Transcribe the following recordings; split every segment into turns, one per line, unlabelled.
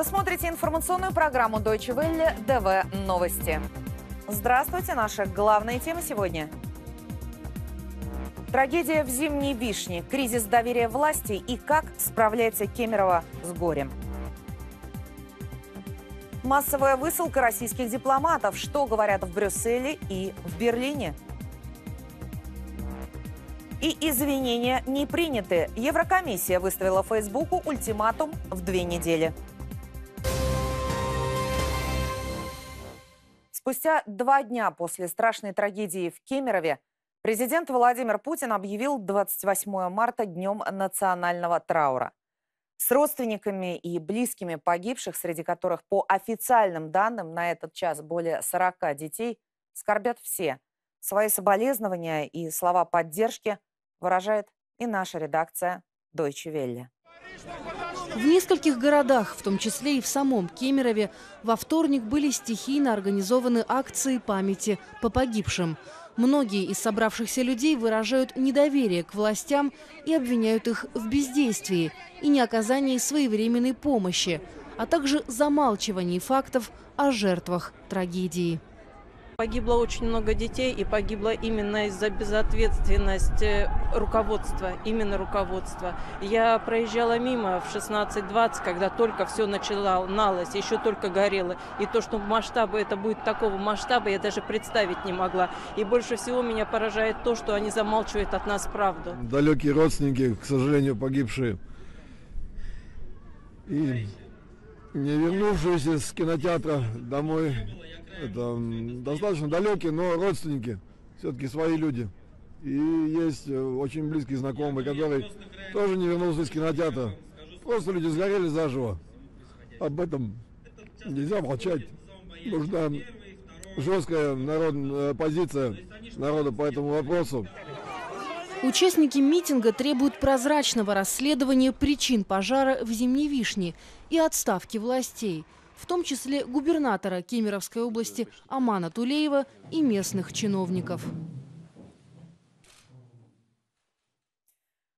Вы смотрите информационную программу Deutsche Welle ДВ Новости. Здравствуйте, наши главные темы сегодня. Трагедия в зимней вишне, кризис доверия власти и как справляется Кемерово с горем. Массовая высылка российских дипломатов. Что говорят в Брюсселе и в Берлине? И извинения не приняты. Еврокомиссия выставила Фейсбуку ультиматум в две недели. Спустя два дня после страшной трагедии в Кемерове президент Владимир Путин объявил 28 марта днем национального траура. С родственниками и близкими погибших, среди которых по официальным данным на этот час более 40 детей, скорбят все. Свои соболезнования и слова поддержки выражает и наша редакция Deutsche Welle. В нескольких городах, в том числе и в самом Кемерове, во вторник были стихийно организованы акции памяти по погибшим. Многие из собравшихся людей выражают недоверие к властям и обвиняют их в бездействии и неоказании своевременной помощи, а также замалчивании фактов о жертвах трагедии.
Погибло очень много детей и погибло именно из-за безответственности э, руководства, именно руководства. Я проезжала мимо в 16:20, когда только все начиналось, еще только горело. И то, что масштабы, это будет такого масштаба, я даже представить не могла. И больше всего меня поражает то, что они замалчивают от нас правду.
Далекие родственники, к сожалению, погибшие. И не вернувшиеся с кинотеатра домой, это достаточно далекие, но родственники, все-таки свои люди. И есть э, очень близкий знакомый, который тоже не вернулся из кинотеатра. Просто люди сгорели заживо. Об этом нельзя молчать. Нужна жесткая народ, э, позиция народа по этому вопросу.
Участники митинга требуют прозрачного расследования причин пожара в Зимней Вишне и отставки властей, в том числе губернатора Кемеровской области Амана Тулеева и местных чиновников.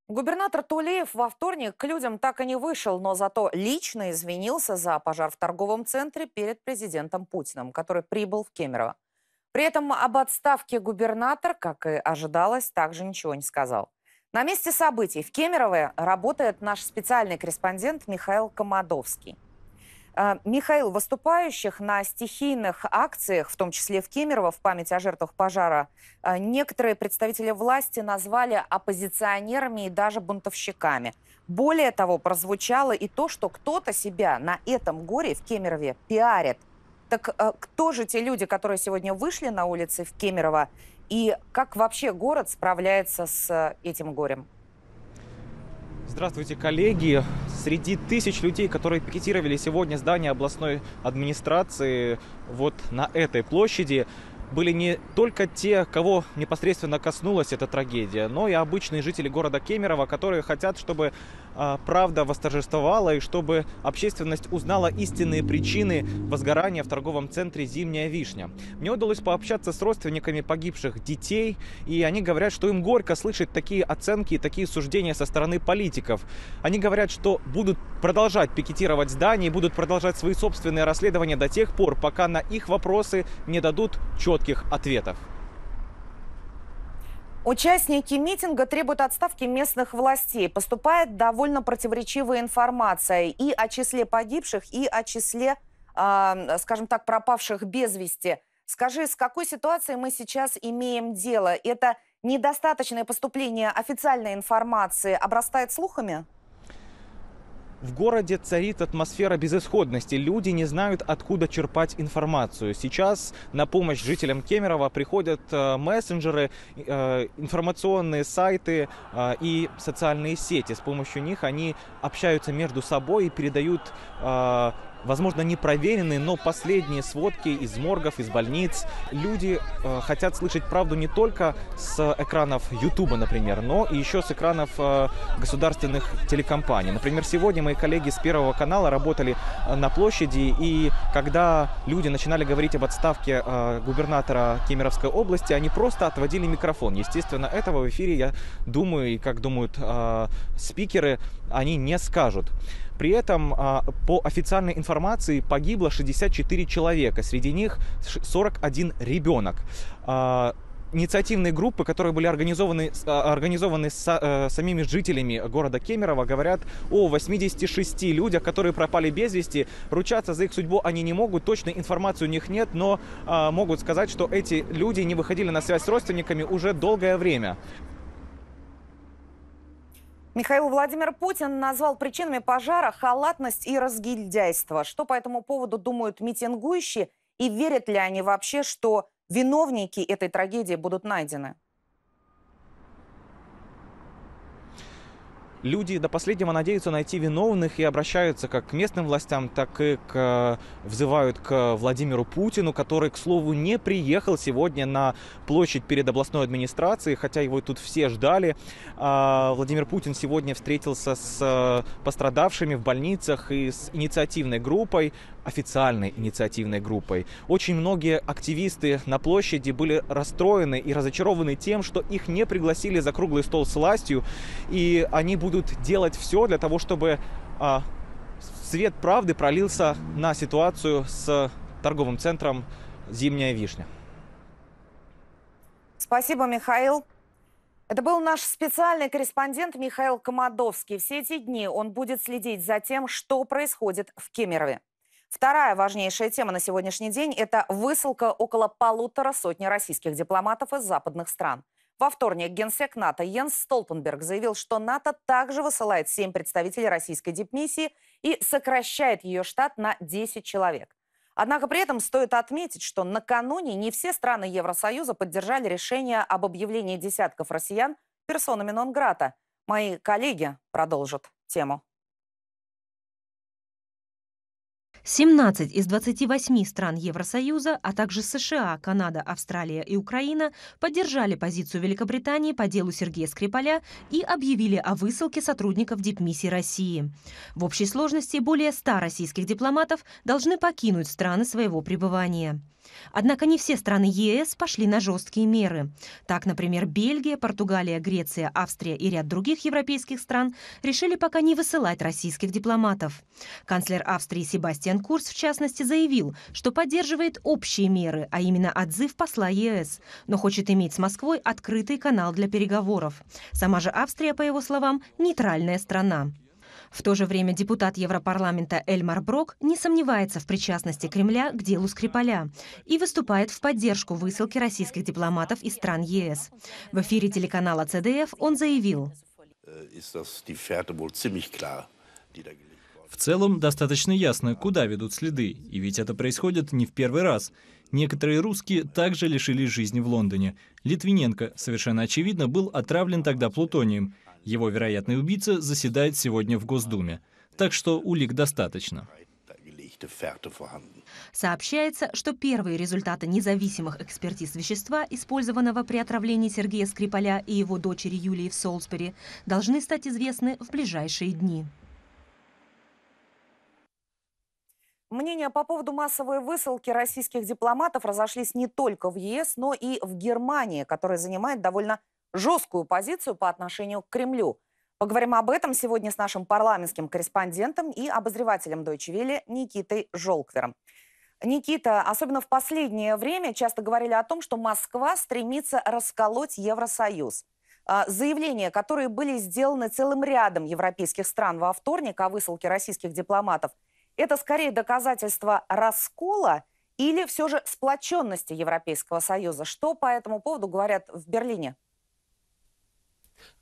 Губернатор Тулеев во вторник к людям так и не вышел, но зато лично извинился за пожар в торговом центре перед президентом Путиным, который прибыл в Кемерово. При этом об отставке губернатор, как и ожидалось, также ничего не сказал. На месте событий в Кемерово работает наш специальный корреспондент Михаил Комадовский. Э, Михаил, выступающих на стихийных акциях, в том числе в Кемерово, в память о жертвах пожара, э, некоторые представители власти назвали оппозиционерами и даже бунтовщиками. Более того, прозвучало и то, что кто-то себя на этом горе в Кемерове пиарит – так э, кто же те люди, которые сегодня вышли на улицы в Кемерово, и как вообще город справляется с э, этим горем?
Здравствуйте, коллеги. Среди тысяч людей, которые пикетировали сегодня здание областной администрации вот на этой площади, были не только те, кого непосредственно коснулась эта трагедия, но и обычные жители города Кемерово, которые хотят, чтобы а, правда восторжествовала и чтобы общественность узнала истинные причины возгорания в торговом центре «Зимняя вишня». Мне удалось пообщаться с родственниками погибших детей, и они говорят, что им горько слышать такие оценки и такие суждения со стороны политиков. Они говорят, что будут продолжать пикетировать здание и будут продолжать свои собственные расследования до тех пор, пока на их вопросы не дадут четких ответов.
Участники митинга требуют отставки местных властей. Поступает довольно противоречивая информация и о числе погибших, и о числе, э, скажем так, пропавших без вести. Скажи, с какой ситуацией мы сейчас имеем дело? Это недостаточное поступление официальной информации обрастает слухами?
В городе царит атмосфера безысходности. Люди не знают, откуда черпать информацию. Сейчас на помощь жителям Кемерово приходят э, мессенджеры, э, информационные сайты э, и социальные сети. С помощью них они общаются между собой и передают возможно, не проверенные, но последние сводки из моргов, из больниц. Люди э, хотят слышать правду не только с экранов Ютуба, например, но и еще с экранов э, государственных телекомпаний. Например, сегодня мои коллеги с Первого канала работали э, на площади, и когда люди начинали говорить об отставке э, губернатора Кемеровской области, они просто отводили микрофон. Естественно, этого в эфире, я думаю, и как думают э, спикеры, они не скажут. При этом, а, по официальной информации, погибло 64 человека, среди них 41 ребенок а, инициативные группы, которые были организованы, а, организованы с, э, самими жителями города Кемерово, говорят о 86 людях, которые пропали без вести. Ручаться за их судьбу они не могут, точной информации у них нет, но э, могут сказать, что эти люди не выходили на связь с родственниками уже долгое время.
Михаил Владимир Путин назвал причинами пожара халатность и разгильдяйство. Что по этому поводу думают митингующие и верят ли они вообще, что виновники этой трагедии будут найдены?
люди до последнего надеются найти виновных и обращаются как к местным властям, так и к, э, взывают к Владимиру Путину, который, к слову, не приехал сегодня на площадь перед областной администрацией, хотя его тут все ждали. А, Владимир Путин сегодня встретился с э, пострадавшими в больницах и с инициативной группой, официальной инициативной группой. Очень многие активисты на площади были расстроены и разочарованы тем, что их не пригласили за круглый стол с властью, и они будут будут делать все для того, чтобы а, свет правды пролился на ситуацию с торговым центром «Зимняя вишня».
Спасибо, Михаил. Это был наш специальный корреспондент Михаил Комадовский. Все эти дни он будет следить за тем, что происходит в Кемерове. Вторая важнейшая тема на сегодняшний день – это высылка около полутора сотни российских дипломатов из западных стран. Во вторник генсек НАТО Йенс Столтенберг заявил, что НАТО также высылает 7 представителей российской дипмиссии и сокращает ее штат на 10 человек. Однако при этом стоит отметить, что накануне не все страны Евросоюза поддержали решение об объявлении десятков россиян персонами нон-грата. Мои коллеги
продолжат тему. 17 из 28 стран Евросоюза, а также США, Канада, Австралия и Украина поддержали позицию Великобритании по делу Сергея Скрипаля и объявили о высылке сотрудников дипмиссии России. В общей сложности более 100 российских дипломатов должны покинуть страны своего пребывания. Однако не все страны ЕС пошли на жесткие меры. Так, например, Бельгия, Португалия, Греция, Австрия и ряд других европейских стран решили пока не высылать российских дипломатов. Канцлер Австрии Себастьян Курс, в частности, заявил, что поддерживает общие меры, а именно отзыв посла ЕС, но хочет иметь с Москвой открытый канал для переговоров. Сама же Австрия, по его словам, нейтральная страна. В то же время депутат Европарламента Эльмар Брок не сомневается в причастности Кремля к делу Скрипаля и выступает в поддержку высылки российских дипломатов из стран ЕС. В эфире телеканала ЦДФ он заявил. Э, в
целом, достаточно ясно, куда ведут следы, и ведь это происходит не в первый раз. Некоторые русские также лишились жизни в Лондоне. Литвиненко, совершенно очевидно, был отравлен тогда плутонием. Его вероятный убийца заседает сегодня в Госдуме, так что улик
достаточно.
Сообщается, что первые результаты независимых экспертиз вещества, использованного при отравлении Сергея Скрипаля и его дочери Юлии в Солсбери, должны стать известны в ближайшие дни.
Мнения по поводу массовой высылки российских дипломатов разошлись не только в ЕС, но и в Германии, которая занимает довольно жесткую позицию по отношению к Кремлю. Поговорим об этом сегодня с нашим парламентским корреспондентом и обозревателем Deutsche Welle Никитой Жолквером. Никита, особенно в последнее время часто говорили о том, что Москва стремится расколоть Евросоюз. А, заявления, которые были сделаны целым рядом европейских стран во вторник о высылке российских дипломатов, это скорее доказательство раскола или все же сплоченности Европейского Союза? Что по этому поводу говорят в Берлине?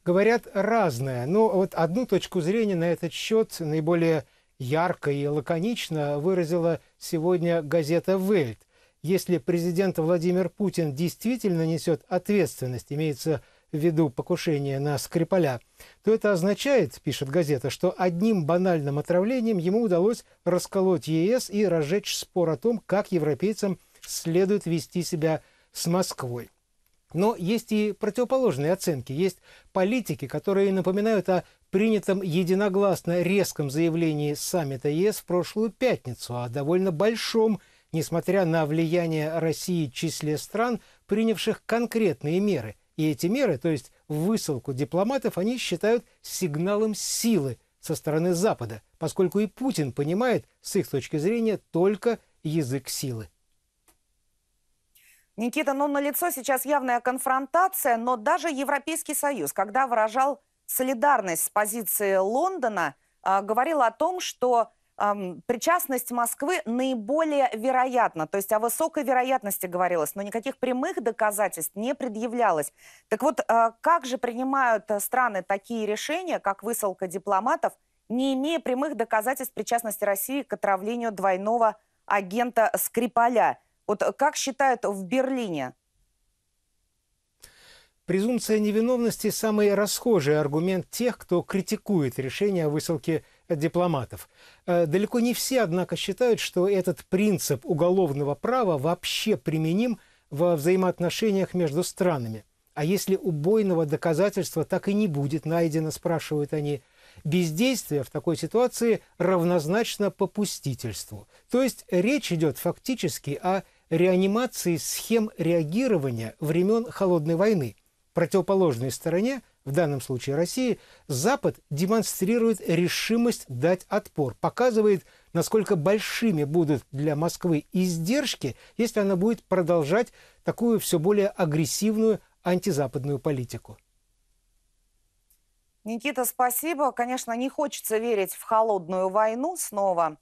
говорят разное. Но ну, вот одну точку зрения на этот счет наиболее ярко и лаконично выразила сегодня газета «Вельт». Если президент Владимир Путин действительно несет ответственность, имеется в виду покушение на Скрипаля, то это означает, пишет газета, что одним банальным отравлением ему удалось расколоть ЕС и разжечь спор о том, как европейцам следует вести себя с Москвой. Но есть и противоположные оценки. Есть политики, которые напоминают о принятом единогласно резком заявлении саммита ЕС в прошлую пятницу, о довольно большом, несмотря на влияние России числе стран, принявших конкретные меры. И эти меры, то есть высылку дипломатов, они считают сигналом силы со стороны Запада, поскольку и Путин понимает, с их точки зрения, только язык силы.
Никита, ну на лицо сейчас явная конфронтация, но даже Европейский Союз, когда выражал солидарность с позиции Лондона, а, говорил о том, что причастность Москвы наиболее вероятна. То есть о высокой вероятности говорилось, но никаких прямых доказательств не предъявлялось. Так вот, а, как же принимают э, страны такие решения, как высылка дипломатов, не имея прямых доказательств причастности России к отравлению двойного агента Скрипаля – вот э, как считают в Берлине?
Презумпция невиновности – самый расхожий аргумент тех, кто критикует решение о высылке дипломатов. Э, далеко не все, однако, считают, что этот принцип уголовного права вообще применим во взаимоотношениях между странами. А если убойного доказательства так и не будет найдено, спрашивают они, бездействие в такой ситуации равнозначно попустительству. То есть речь идет фактически о реанимации схем реагирования времен Холодной войны. Противоположной стороне, в данном случае России, Запад демонстрирует решимость дать отпор, показывает, насколько большими будут для Москвы издержки, если она будет продолжать такую все более агрессивную антизападную политику.
Никита, спасибо. Конечно, не хочется верить в холодную войну снова.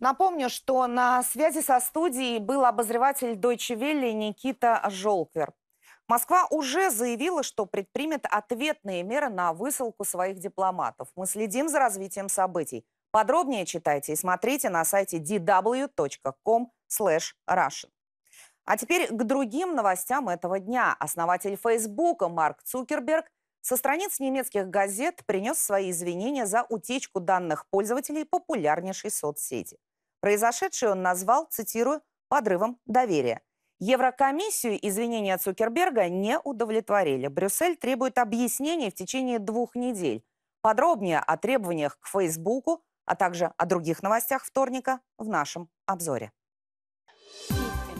Напомню, что на связи со студией был обозреватель Deutsche Welle Никита Жолквер. Москва уже заявила, что предпримет ответные меры на высылку своих дипломатов. Мы следим за развитием событий. Подробнее читайте и смотрите на сайте dw.com/russian. А теперь к другим новостям этого дня. Основатель Фейсбука Марк Цукерберг со страниц немецких газет принес свои извинения за утечку данных пользователей популярнейшей соцсети. Произошедшее он назвал, цитирую, «подрывом доверия». Еврокомиссию извинения Цукерберга не удовлетворили. Брюссель требует объяснений в течение двух недель. Подробнее о требованиях к Фейсбуку, а также о других новостях вторника в нашем обзоре.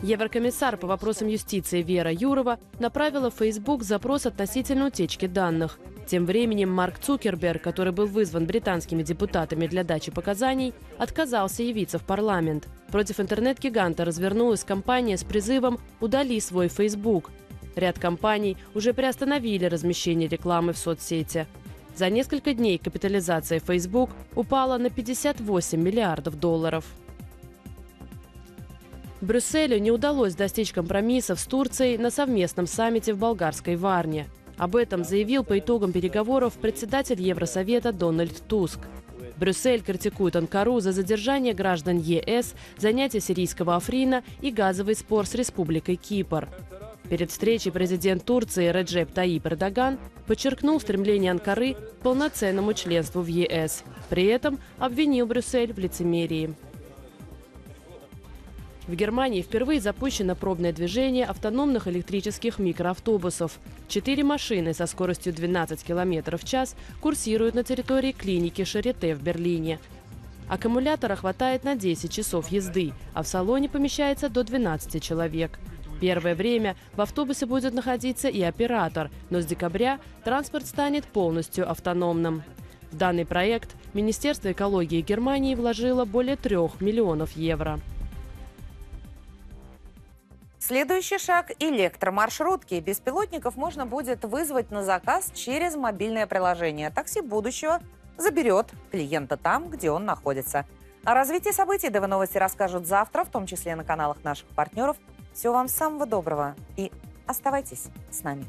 Еврокомиссар по вопросам юстиции Вера Юрова направила в Facebook запрос относительно утечки данных. Тем временем Марк Цукерберг, который был вызван британскими депутатами для дачи показаний, отказался явиться в парламент. Против интернет-гиганта развернулась кампания с призывом «Удали свой Facebook». Ряд компаний уже приостановили размещение рекламы в соцсети. За несколько дней капитализация Facebook упала на 58 миллиардов долларов. Брюсселю не удалось достичь компромиссов с Турцией на совместном саммите в болгарской Варне. Об этом заявил по итогам переговоров председатель Евросовета Дональд Туск. Брюссель критикует Анкару за задержание граждан ЕС, занятие сирийского Африна и газовый спор с Республикой Кипр. Перед встречей президент Турции Реджеп Таип Эрдоган подчеркнул стремление Анкары к полноценному членству в ЕС. При этом обвинил Брюссель в лицемерии. В Германии впервые запущено пробное движение автономных электрических микроавтобусов. Четыре машины со скоростью 12 км в час курсируют на территории клиники Шарите в Берлине. Аккумулятора хватает на 10 часов езды, а в салоне помещается до 12 человек. Первое время в автобусе будет находиться и оператор, но с декабря транспорт станет полностью автономным. В данный проект Министерство экологии Германии вложило более трех миллионов евро.
Следующий шаг – электромаршрутки. Беспилотников можно будет вызвать на заказ через мобильное приложение. Такси будущего заберет клиента там, где он находится. О развитии событий ДВ Новости расскажут завтра, в том числе на каналах наших партнеров. Всего вам самого доброго и оставайтесь с нами.